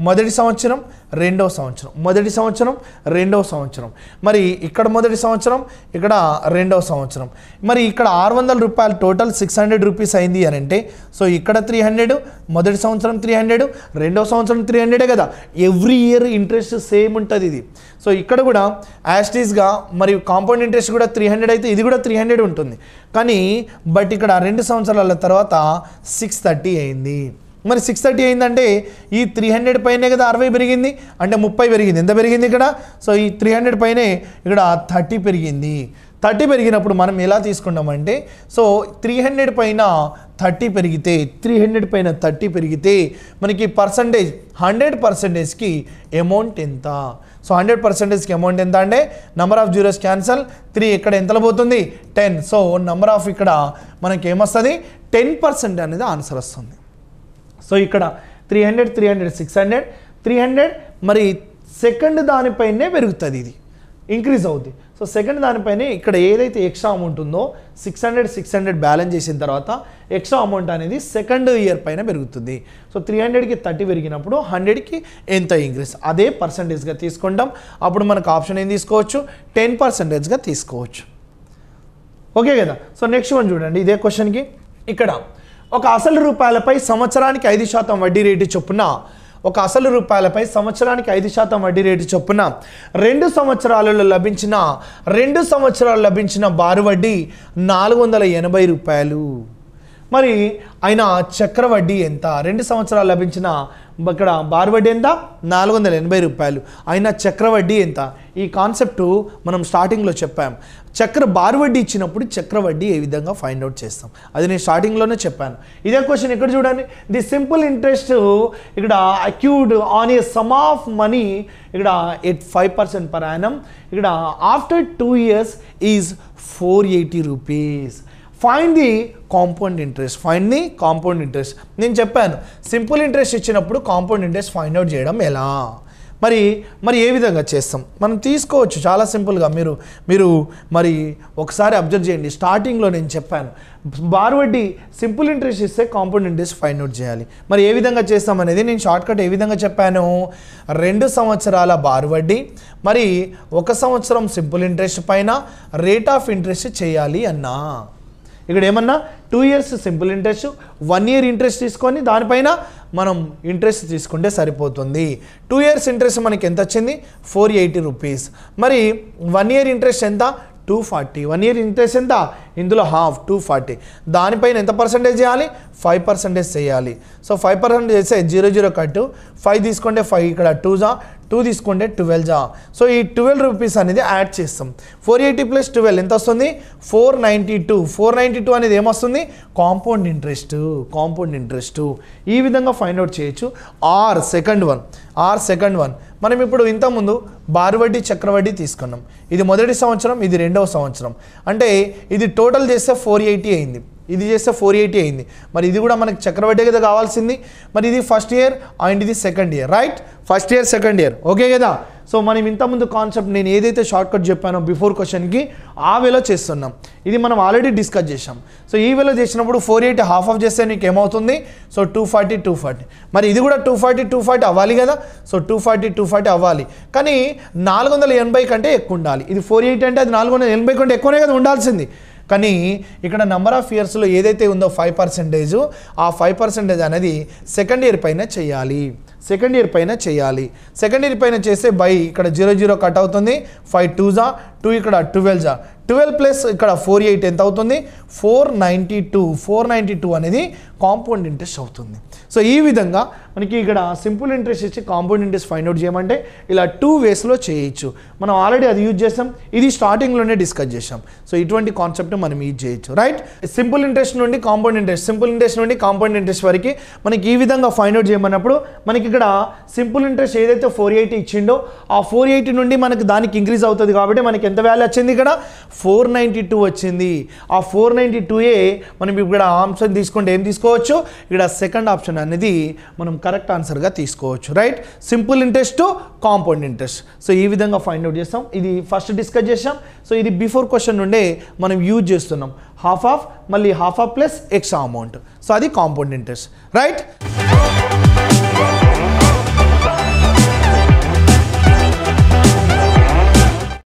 మొదటి సంవత్సరం రెండవ సంవత్సరం మొదటి సంవత్సరం రెండవ సంవత్సరం మరి ఇక్కడ మొదటి సంవత్సరం ఇక్కడ రెండవ సంవత్సరం మరి ఇక్కడ ఆరు వందల రూపాయలు టోటల్ సిక్స్ హండ్రెడ్ రూపీస్ అయింది అని అంటే సో ఇక్కడ త్రీ హండ్రెడ్ మొదటి సంవత్సరం త్రీ హండ్రెడ్ రెండవ సంవత్సరం త్రీ హండ్రెడే కదా ఎవ్రీ ఇయర్ ఇంట్రెస్ట్ సేమ్ ఉంటుంది ఇది సో ఇక్కడ కూడా యాస్టీస్గా మరియు కాంపౌండ్ ఇంట్రెస్ట్ కూడా త్రీ హండ్రెడ్ అయితే ఇది కూడా త్రీ హండ్రెడ్ ఉంటుంది కానీ బట్ ఇక్కడ రెండు సంవత్సరాల తర్వాత సిక్స్ థర్టీ అయింది మరి సిక్స్ థర్టీ అయిందంటే ఈ త్రీ హండ్రెడ్ పైనే కదా అరవై పెరిగింది అంటే ముప్పై పెరిగింది ఎంత పెరిగింది ఇక్కడ సో ఈ త్రీ హండ్రెడ్ పైనే ఇక్కడ థర్టీ పెరిగింది థర్టీ పెరిగినప్పుడు మనం ఎలా తీసుకున్నామంటే సో త్రీ హండ్రెడ్ పైన థర్టీ పెరిగితే త్రీ హండ్రెడ్ పైన థర్టీ పెరిగితే మనకి పర్సంటేజ్ హండ్రెడ్ పర్సంటేజ్కి అమౌంట్ ఎంత సో హండ్రెడ్ పర్సంటేజ్కి అమౌంట్ ఎంత అంటే number of zeros cancel three ఇక్కడ ఎంతలో పోతుంది టెన్ సో నెంబర్ ఆఫ్ ఇక్కడ మనకి ఏమొస్తుంది టెన్ పర్సెంట్ అనేది ఆన్సర్ వస్తుంది సో ఇక్కడ three hundred three hundred six hundred three hundred మరి సెకండ్ దానిపైనే పెరుగుతుంది ఇది ఇంక్రీజ్ అవుద్ది సో సెకండ్ దానిపైనే ఇక్కడ ఏదైతే ఎక్స్ట్రా అమౌంట్ ఉందో six hundred six hundred balance చేసిన తర్వాత ఎక్స్ట్రా అమౌంట్ అనేది సెకండ్ ఇయర్ పైన పెరుగుతుంది సో త్రీ హండ్రెడ్కి థర్టీ పెరిగినప్పుడు హండ్రెడ్కి ఎంత ఇంక్రీజ్ అదే పర్సంటేజ్గా తీసుకుంటాం అప్పుడు మనకు ఆప్షన్ ఏం తీసుకోవచ్చు టెన్ పర్సంటేజ్గా తీసుకోవచ్చు ఓకే కదా సో నెక్స్ట్ వన్ చూడండి ఇదే క్వశ్చన్కి ఇక్కడ ఒక అసలు రూపాయలపై సంవత్సరానికి ఐదు శాతం వడ్డీ రేటు చొప్పున ఒక అసలు రూపాయలపై సంవత్సరానికి ఐదు శాతం వడ్డీ రేటు చొప్పున రెండు సంవత్సరాలలో లభించిన రెండు సంవత్సరాలు లభించిన బారు వడ్డీ నాలుగు వందల ఎనభై రూపాయలు మరి ఆయన చక్రవడ్డీ ఎంత రెండు సంవత్సరాలు లభించిన ఇక్కడ బార్ వడ్డీ ఎంత నాలుగు వందల ఎనభై రూపాయలు ఆయన చక్రవడ్డీ ఎంత ఈ కాన్సెప్టు మనం స్టార్టింగ్లో చెప్పాం చక్ర బార్ వడ్డీ ఇచ్చినప్పుడు చక్రవడ్డీ ఏ విధంగా ఫైండ్ అవుట్ చేస్తాం అది నేను స్టార్టింగ్లోనే చెప్పాను ఇదే క్వశ్చన్ ఇక్కడ చూడండి ది సింపుల్ ఇంట్రెస్ట్ ఇక్కడ accrued on a sum of money ఇక్కడ eight five percent per annum ఇక్కడ after two years is four eighty rupees find the compound interest find the compound interest నేను చెప్పాను సింపుల్ ఇంట్రెస్ట్ ఇచ్చినప్పుడు compound interest find out చేయడం ఎలా మరి మరి ఏ విధంగా చేస్తాం మనం తీసుకోవచ్చు చాలా సింపుల్గా మీరు మీరు మరి ఒకసారి అబ్జర్వ్ చేయండి స్టార్టింగ్లో నేను చెప్పాను బార్ వడ్డీ సింపుల్ ఇంట్రెస్ట్ ఇస్తే కాంపౌండ్ ఇంట్రెస్ట్ ఫైండ్ అవుట్ చేయాలి మరి ఏ విధంగా చేస్తాం అనేది నేను షార్ట్కట్ ఏ విధంగా చెప్పాను రెండు సంవత్సరాల బార్ వడ్డీ మరి ఒక సంవత్సరం సింపుల్ ఇంట్రెస్ట్ పైన రేట్ ఆఫ్ ఇంట్రెస్ట్ చేయాలి అన్నా ఇక్కడ ఏమన్నా two years simple interest one year interest తీసుకొని దానిపైన మనం ఇంట్రెస్ట్ తీసుకుంటే సరిపోతుంది టూ ఇయర్స్ ఇంట్రెస్ట్ మనకి ఎంత వచ్చింది ఫోర్ ఎయిటీ రూపీస్ మరి వన్ ఇయర్ ఇంట్రెస్ట్ ఎంత two forty one year interest ఎంత ఇందులో హాఫ్ టూ ఫార్టీ దానిపైన ఎంత పర్సంటేజ్ చేయాలి ఫైవ్ పర్సంటేజ్ చేయాలి సో ఫైవ్ పర్సెంటేజ్ చేస్తే జీరో జీరో కట్టు ఫైవ్ తీసుకుంటే ఫైవ్ ఇక్కడ టూ టూ తీసుకుంటే ట్వెల్వ్ జా సో ఈ ట్వెల్వ్ రూపీస్ అనేది యాడ్ చేస్తాం ఫోర్ ఎయిటీ ప్లస్ ట్వెల్వ్ ఎంత వస్తుంది four ninety two four ninety two అనేది ఏమొస్తుంది కాంపౌండ్ ఇంట్రెస్ట్ కాంపౌండ్ ఇంట్రెస్ట్ ఈ విధంగా ఫైండ్ అవుట్ చేయొచ్చు or second one or second one మనం ఇప్పుడు ఇంతకుముందు బారువడ్డీ చక్రవడ్డీ తీసుకున్నాం ఇది మొదటి సంవత్సరం ఇది రెండవ సంవత్సరం అంటే ఇది టోటల్ చేస్తే ఫోర్ ఎయిటీ అయింది ఇది చేస్తే ఫోర్ ఎయిటీ అయింది మరి ఇది కూడా మనకి చక్రవడ్డీ కదా కావాల్సింది మరి ఇది ఫస్ట్ ఇయర్ అండ్ ఇది second year right first year second year okay కదా సో మనం ఇంతకుముందు కాన్సెప్ట్ నేను ఏదైతే షార్ట్ కట్ చెప్పానో బిఫోర్ క్వశ్చన్కి ఆ వేలో చేస్తున్నాం ఇది మనం ఆల్రెడీ డిస్కస్ చేసాం సో ఈ వేలో చేసినప్పుడు ఫోర్ ఎయిట్ హాఫ్ ఆఫ్ చేస్తే నీకు ఏమవుతుంది so two forty two forty మరి ఇది కూడా టూ ఫార్టీ టూ ఫార్టీ అవ్వాలి కదా so two forty two forty అవ్వాలి కానీ నాలుగు వందల ఎనభై కంటే ఎక్కువ ఉండాలి ఇది ఫోర్ ఎయిట్ అంటే అది నాలుగు వందల ఎనభై కంటే ఎక్కువనే కదా ఉండాల్సింది కానీ ఇక్కడ నంబర్ ఆఫ్ ఇయర్స్లో ఏదైతే ఉందో ఫైవ్ పర్సెంటేజ్ ఆ ఫైవ్ పర్సెంటేజ్ అనేది సెకండ్ ఇయర్ పైన చేయాలి సెకండ్ ఇయర్ పైన చేయాలి సెకండ్ ఇయర్ పైన చేస్తే బై ఇక్కడ జీరో జీరో కట్ అవుతుంది ఫైవ్ టూజా టూ ఇక్కడ ట్వెల్వ్జా ట్వెల్వ్ ప్లస్ ఇక్కడ ఫోర్ ఎయిట్ ఎంత అవుతుంది four ninety two four ninety two అనేది కాంపౌండ్ ఇంట్రెస్ట్ అవుతుంది సో ఈ విధంగా మనకి ఇక్కడ సింపుల్ ఇంట్రెస్ట్ ఇచ్చి కాంపౌండ్ ఇంట్రెస్ట్ ఫైండ్ అవుట్ చేయమంటే ఇలా టూ వేస్లో చేయొచ్చు మనం ఆల్రెడీ అది యూజ్ చేసాం ఇది స్టార్టింగ్లోనే డిస్కస్ చేసాం సో ఇటువంటి కాన్సెప్ట్ మనం యూజ్ చేయొచ్చు రైట్ సింపుల్ ఇంట్రెస్ట్ నుండి కాంపౌండ్ ఇంట్రెస్ట్ సింపుల్ ఇంట్రెస్ట్ నుండి కాంపౌండ్ ఇంట్రెస్ట్ వరకు మనకి ఈ విధంగా ఫైండ్ అవుట్ చేయమన్నప్పుడు మనకి ఇక్కడ సింపుల్ ఇంట్రెస్ట్ ఏదైతే ఫోర్ ఎయిటీ ఇచ్చిండో ఆ ఫోర్ ఎయిటీ నుండి మనకి దానికి ఇంక్రీజ్ అవుతుంది కాబట్టి మనకి ఎంత వాల్యూ వచ్చింది ఇక్కడ ఫోర్ నైంటీ టూ వచ్చింది ఆ ఫోర్ నైంటీ టూయే మనం ఇప్పుడు ఆంశం తీసుకుంటే ఏం తీసుకో తీసుకోవచ్చు ఇక్కడ సెకండ్ ఆప్షన్ అనేది మనం కరెక్ట్ ఆన్సర్గా తీసుకోవచ్చు right simple interest compound interest so ఈ విధంగా ఫైండ్ అవుట్ చేస్తాం ఇది ఫస్ట్ డిస్కస్ చేసాం సో ఇది బిఫోర్ క్వశ్చన్ నుండే మనం యూజ్ చేస్తున్నాం హాఫ్ ఆఫ్ మళ్ళీ half of plus extra amount so అది కాంపౌండ్ ఇంట్రెస్ట్ రైట్